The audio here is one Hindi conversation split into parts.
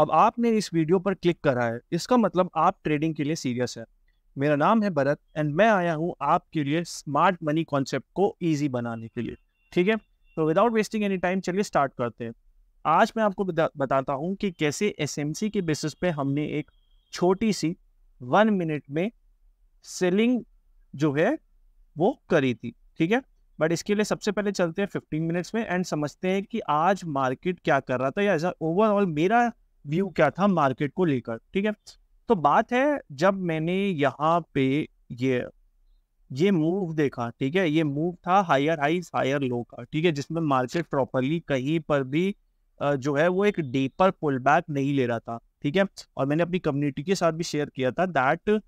अब आपने इस वीडियो पर क्लिक करा है इसका मतलब आप ट्रेडिंग के लिए सीरियस है मेरा नाम है भरत एंड मैं आया हूँ आपके लिए स्मार्ट मनी कॉन्सेप्ट को ईजी बनाने के लिए ठीक है तो विदाउट वेस्टिंग एनी टाइम चलिए स्टार्ट करते हैं आज मैं आपको बताता हूँ कि कैसे एस एम सी के बेसिस पे हमने एक छोटी सी वन मिनट में सेलिंग जो है वो करी थी ठीक है बट इसके लिए सबसे पहले चलते हैं फिफ्टीन मिनट्स में एंड समझते हैं कि आज मार्केट क्या कर रहा था या ओवरऑल मेरा व्यू क्या था मार्केट को लेकर ठीक है तो बात है जब मैंने यहाँ पे ये ये मूव देखा ठीक है ये मूव था हायर हाई हायर लो का ठीक है जिसमें मार्केट प्रॉपरली कहीं पर भी जो है वो एक डीपर पुल बैक नहीं ले रहा था ठीक है और मैंने अपनी कम्युनिटी के साथ भी शेयर किया था दैट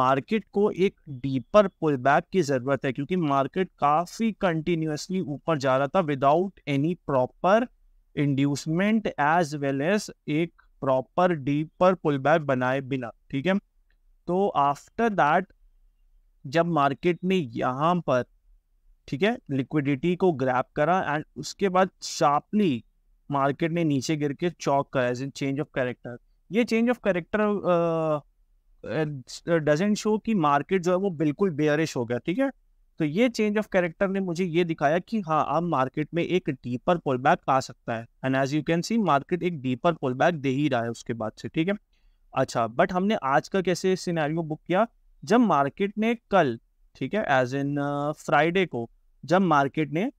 मार्केट को एक डीपर पुल बैक की ज़रूरत है क्योंकि मार्केट काफ़ी कंटिन्यूसली ऊपर जा रहा था without any proper inducement as well as एक प्रॉपर डीपर पुल बैक बनाए बिना ठीक है तो आफ्टर दैट जब मार्केट ने यहाँ पर ठीक है लिक्विडिटी को ग्रैप करा एंड उसके बाद शार्पली मार्केट ने नीचे गिर के चौक करा एज चेंज ऑफ करेक्टर ये change of character doesn't show कि मार्केट जो है वो बिल्कुल बेयरिश हो गया ठीक है तो ये चेंज ऑफ कैरेक्टर ने मुझे ये दिखाया कि हाँ अब मार्केट में एक डीपर पुल बैक आ सकता है and as you can see market एक डीपर पुल बैक दे ही रहा है उसके बाद से ठीक है अच्छा बट हमने आज का कैसे सिनेरियो बुक किया जब मार्केट ने कल ठीक है एज इन फ्राइडे को जब मार्केट ने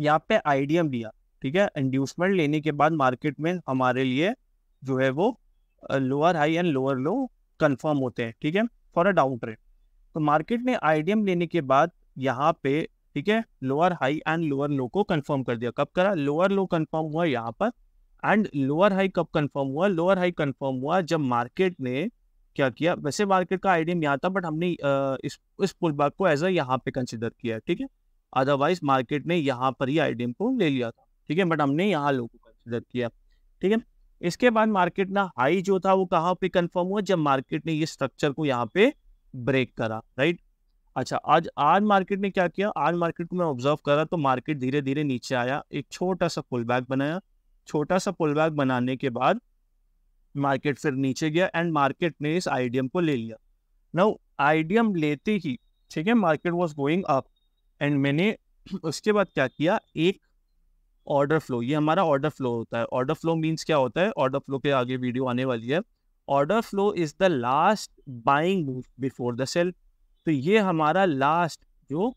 यहाँ पे आईडीएम लिया ठीक है इंड्यूसमेंट लेने के बाद मार्केट में हमारे लिए जो है वो lower high and lower low confirm होते हैं ठीक है फॉर अ डाउन ट्रेड तो मार्केट ने आईडीएम लेने के बाद यहाँ पे ठीक है lower high and lower low को कंफर्म कर दिया कब करा लोअर लो कंफर्म हुआ यहाँ पर एंड लोअर हाई कब कंफर्म हुआ लोअर हाई कंफर्म हुआ जब मार्केट ने क्या किया वैसे मार्केट का आईडीएम यहाँ था बट हमने इस इस पुल बैक को एज अ यहाँ पे कंसिडर किया है ठीक है अदरवाइज मार्केट ने यहाँ पर ही आईडीएम को ले लिया था ठीक है बट हमने यहाँ लो को कंसिडर किया ठीक है इसके बाद मार्केट ना हाई जो था वो कहाँ पे कंफर्म हुआ जब मार्केट ने ये स्ट्रक्चर को यहाँ पे ब्रेक करा राइट अच्छा आज आज मार्केट ने क्या किया आज मार्केट को मैं ऑब्जर्व करा तो मार्केट धीरे धीरे नीचे आया एक छोटा सा पुल बैक बनाया छोटा सा पुल बैक बनाने के बाद मार्केट फिर नीचे गया एंड मार्केट ने इस आईडीएम को ले लिया नाउ आईडीएम लेते ही ठीक है market was going up and मैंने उसके बाद क्या किया एक ऑर्डर फ्लो ये हमारा ऑर्डर फ्लो होता है ऑर्डर फ्लो मीन्स क्या होता है ऑर्डर फ्लो के आगे वीडियो आने वाली है order flow is the last buying move before the sell तो ये हमारा लास्ट जो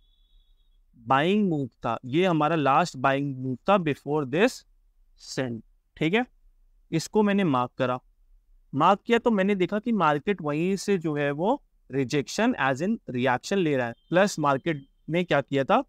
बाइंग मूव था ये हमारा लास्ट बाइंग मूव था बिफोर दिस सेंड ठीक है इसको मैंने मार्क करा मार्क किया तो मैंने देखा कि मार्केट वहीं से जो है वो रिजेक्शन एज इन रिएक्शन ले रहा है प्लस मार्केट ने क्या किया था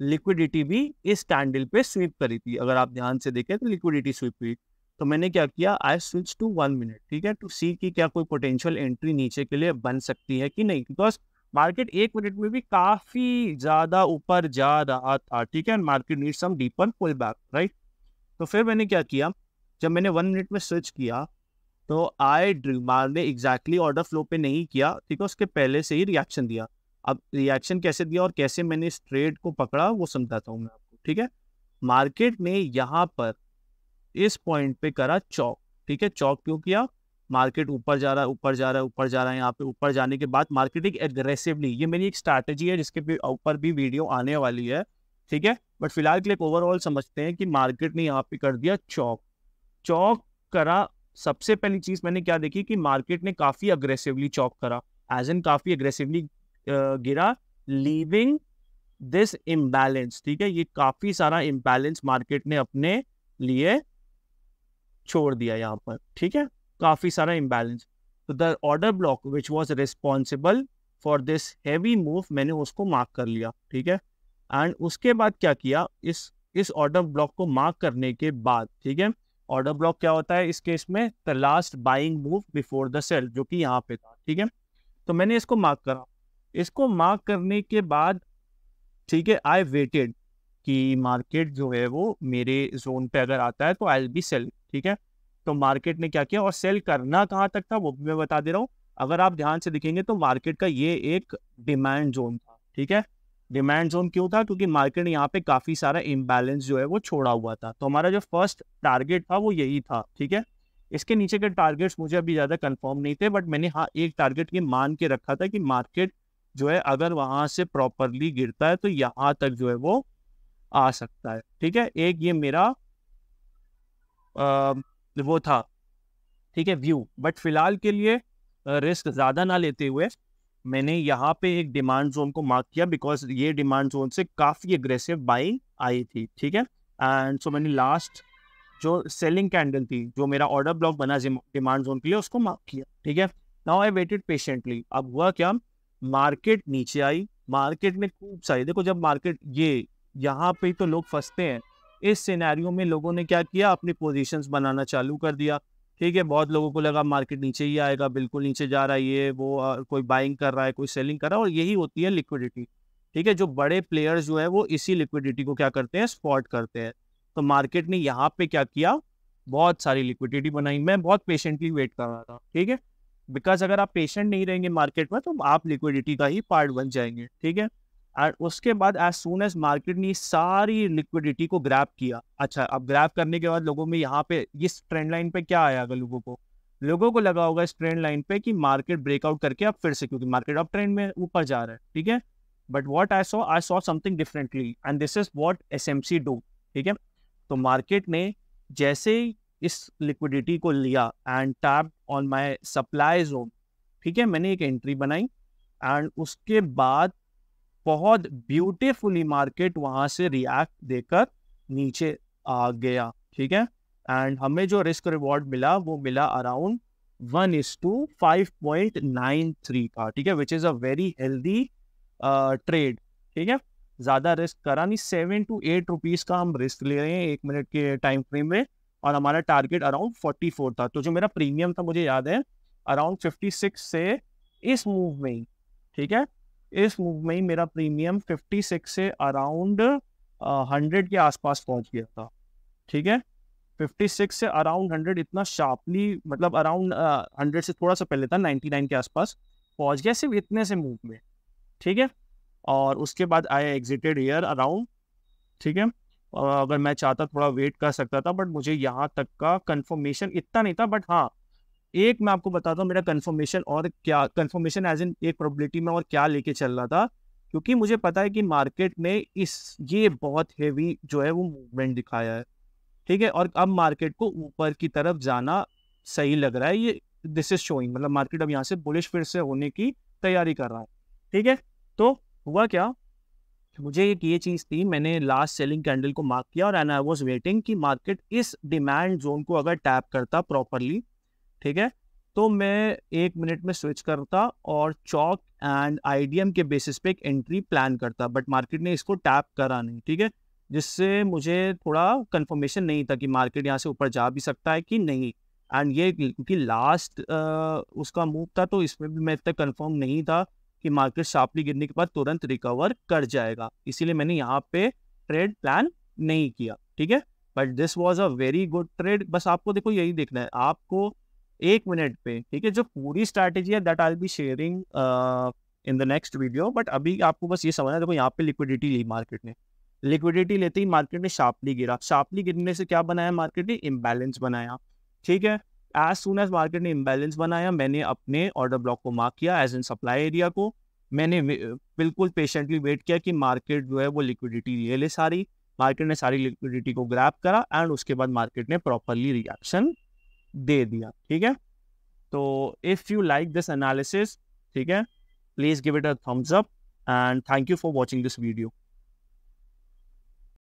लिक्विडिटी भी इस कैंडल पे स्वीप करी थी अगर आप ध्यान से देखें तो लिक्विडिटी स्वीप हुई तो मैंने क्या किया I switch to one minute ठीक है टू सी की क्या कोई पोटेंशियल एंट्री नीचे के लिए बन सकती है कि नहीं बिकॉज मार्केट एक मिनट में भी काफ़ी ज़्यादा ऊपर जा रहा था ठीक है market need some deeper pull back right तो फिर मैंने क्या किया जब मैंने वन मिनट में स्विच किया तो आई ने एग्जैक्टली ऑर्डर फ्लो पे नहीं किया ठीक है उसके पहले से ही रिएक्शन दिया अब रिएक्शन कैसे दिया और कैसे मैंने इस ट्रेड को पकड़ा वो समझाता हूँ मैं आपको ठीक है मार्केट ने यहाँ पर इस पॉइंट पे करा चौक ठीक है चौक क्यों किया मार्केट ऊपर जा रहा है ऊपर जा रहा है ऊपर जा रहा है यहाँ पे ऊपर जाने के बाद मार्केट एक एग्रेसिवली ये मेरी एक स्ट्रैटेजी है जिसके ऊपर भी वीडियो आने वाली है ठीक है बट फिलहाल के लिए ओवरऑल समझते हैं कि मार्केट ने यहाँ पे कर दिया चौक चौक करा सबसे पहली चीज़ मैंने क्या देखी कि मार्केट ने काफ़ी अग्रेसिवली चौक करा एज एन काफ़ी अग्रेसिवली गिरा लीविंग दिस इम्बैलेंस ठीक है ये काफ़ी सारा इम्बैलेंस मार्केट ने अपने लिए छोड़ दिया यहाँ पर ठीक है काफ़ी सारा इम्बेलेंस तो the order block which was responsible for this heavy move मैंने उसको मार्क कर लिया ठीक है एंड उसके बाद क्या किया इस इस ऑर्डर ब्लॉक को मार्क करने के बाद ठीक है ऑर्डर ब्लॉक क्या होता है इस केस में the last buying move before the sell जो कि यहाँ पे था ठीक है तो मैंने इसको मार्क करा इसको मार्क करने के बाद ठीक है आई वेटेड कि मार्केट जो है वो मेरे जोन पे अगर आता है तो आई बी सेल ठीक है तो मार्केट ने क्या किया और सेल करना कहाँ तक था वो भी मैं बता दे रहा हूँ अगर आप ध्यान से देखेंगे तो मार्केट का ये एक डिमांड जोन था ठीक है डिमांड जोन क्यों था क्योंकि मार्केट ने यहाँ पे काफ़ी सारा इम्बेलेंस जो है वो छोड़ा हुआ था तो हमारा जो फर्स्ट टारगेट था वो यही था ठीक है इसके नीचे के टारगेट्स मुझे अभी ज़्यादा कंफर्म नहीं थे बट मैंने हाँ एक टारगेट ये मान के रखा था कि मार्केट जो है अगर वहां से प्रॉपरली गिरता है तो यहाँ तक जो है वो आ सकता है ठीक है एक ये मेरा आ, वो था ठीक है व्यू बट फिलहाल के लिए रिस्क ज़्यादा ना लेते हुए मैंने यहाँ पे एक डिमांड जोन को मार्क किया बिकॉज ये डिमांड जोन से काफ़ी एग्रेसिव बाइंग आई थी ठीक है एंड सो मैंने लास्ट जो सेलिंग कैंडल थी जो मेरा ऑर्डर ब्लॉक बना डिमांड जोन के लिए उसको मार्क किया ठीक है नाउ आई वेटेड पेशेंटली अब हुआ क्या मार्केट नीचे आई मार्केट में खूब सारी देखो जब मार्केट ये यहाँ पे तो लोग फंसते हैं इस सिनेरियो में लोगों ने क्या किया अपनी पोजीशंस बनाना चालू कर दिया ठीक है बहुत लोगों को लगा मार्केट नीचे ही आएगा बिल्कुल नीचे जा रहा है ये वो कोई बाइंग कर रहा है कोई सेलिंग कर रहा है और यही होती है लिक्विडिटी ठीक है जो बड़े प्लेयर्स जो है वो इसी लिक्विडिटी को क्या करते हैं स्पॉट करते हैं तो मार्केट ने यहाँ पे क्या किया बहुत सारी लिक्विडिटी बनाई मैं बहुत पेशेंटली वेट कर रहा था ठीक है बिकॉज अगर आप पेशेंट नहीं रहेंगे मार्केट में तो आप लिक्विडिटी का ही पार्ट बन जाएंगे ठीक है एंड उसके बाद एज सुन एज मार्केट ने सारी लिक्विडिटी को ग्रैप किया अच्छा अब ग्रैप करने के बाद लोगों में यहाँ पे इस ट्रेंड लाइन पे क्या आया अगर लोगों को लोगों को लगा होगा इस ट्रेंड लाइन पे कि मार्केट ब्रेकआउट करके अब फिर से क्योंकि मार्केट अब ट्रेंड में ऊपर जा रहा है ठीक है but what I saw I saw something differently and this is what S M C do ठीक है तो मार्केट ने जैसे इस लिक्विडिटी को लिया and tap on my supply zone ठीक है मैंने एक एंट्री बनाई एंड उसके बाद बहुत ब्यूटीफुली मार्केट वहां से रिएक्ट देकर नीचे आ गया ठीक है एंड हमें जो रिस्क रिवॉर्ड मिला वो मिला around one is to five point nine three का ठीक है which is a very healthy trade ठीक है ज़्यादा रिस्क करा नहीं सेवन टू एट रुपीज़ का हम रिस्क ले रहे हैं एक मिनट के टाइम फ्रेम में और हमारा टारगेट अराउंड फोर्टी फोर था तो जो मेरा प्रीमियम था मुझे याद है अराउंड फिफ्टी सिक्स से इस मूव में ही ठीक है इस मूव में ही मेरा प्रीमियम 56 से अराउंड हंड्रेड के आसपास पहुंच गया था ठीक है 56 से अराउंड हंड्रेड इतना शार्पली मतलब अराउंड हंड्रेड से थोड़ा सा पहले था 99 के आसपास पहुंच गया सिर्फ इतने से मूव में ठीक है और उसके बाद आई एग्जिटेड ईयर अराउंड ठीक है और अगर मैं चाहता थोड़ा वेट कर सकता था बट मुझे यहाँ तक का कंफर्मेशन इतना नहीं था बट हाँ एक मैं आपको बताता हूँ मेरा कन्फर्मेशन और क्या कन्फर्मेशन एज इन एक प्रोबेबिलिटी में और क्या लेके चल रहा था क्योंकि मुझे पता है कि मार्केट में इस ये बहुत हेवी जो है वो मूवमेंट दिखाया है ठीक है और अब मार्केट को ऊपर की तरफ जाना सही लग रहा है ये दिस इज शोइंग मतलब मार्केट अब यहाँ से बुलिश फिर से होने की तैयारी कर रहा है ठीक है तो हुआ क्या मुझे एक ये चीज़ थी मैंने लास्ट सेलिंग कैंडल को मार्क किया और एंड आई वॉज वेटिंग कि मार्केट इस डिमांड जोन को अगर टैप करता प्रॉपरली ठीक है तो मैं एक मिनट में स्विच करता और चौक एंड आईडीएम के बेसिस पे एक एंट्री प्लान करता बट मार्केट ने इसको टैप करा नहीं ठीक है जिससे मुझे थोड़ा कंफर्मेशन नहीं था कि मार्केट यहाँ से ऊपर जा भी सकता है कि नहीं एंड ये क्योंकि लास्ट उसका मूव था तो इसमें भी मैं इतना कंफर्म नहीं था कि मार्केट शार्पली गिरने के बाद तुरंत रिकवर कर जाएगा इसीलिए मैंने यहाँ पे ट्रेड प्लान नहीं किया ठीक है but this was a very good trade बस आपको देखो यही देखना है आपको एक मिनट पे ठीक है जो पूरी स्ट्रैटेजी है that I be sharing in the next video but अभी आपको बस ये समझना देखो यहाँ पे लिक्विडिटी ली मार्केट ने लिक्विडिटी लेते ही मार्केट ने शार्पली गिरा शार्पली गिरने से क्या बनाया मार्केट ने इम्बैलेंस बनाया ठीक है एज सुन एज मार्केट ने इम्बैलेंस बनाया मैंने अपने ऑर्डर ब्लॉक को मार्क किया एज इन सप्लाई एरिया को मैंने बिल्कुल पेशेंटली वेट किया कि मार्केट जो है वो लिक्विडिटी ले ले सारी मार्केट ने सारी लिक्विडिटी को ग्रैप करा एंड उसके बाद मार्केट ने प्रॉपरली रिएक्शन दे दिया ठीक है तो if you like this analysis ठीक है please give it a thumbs up and thank you for watching this video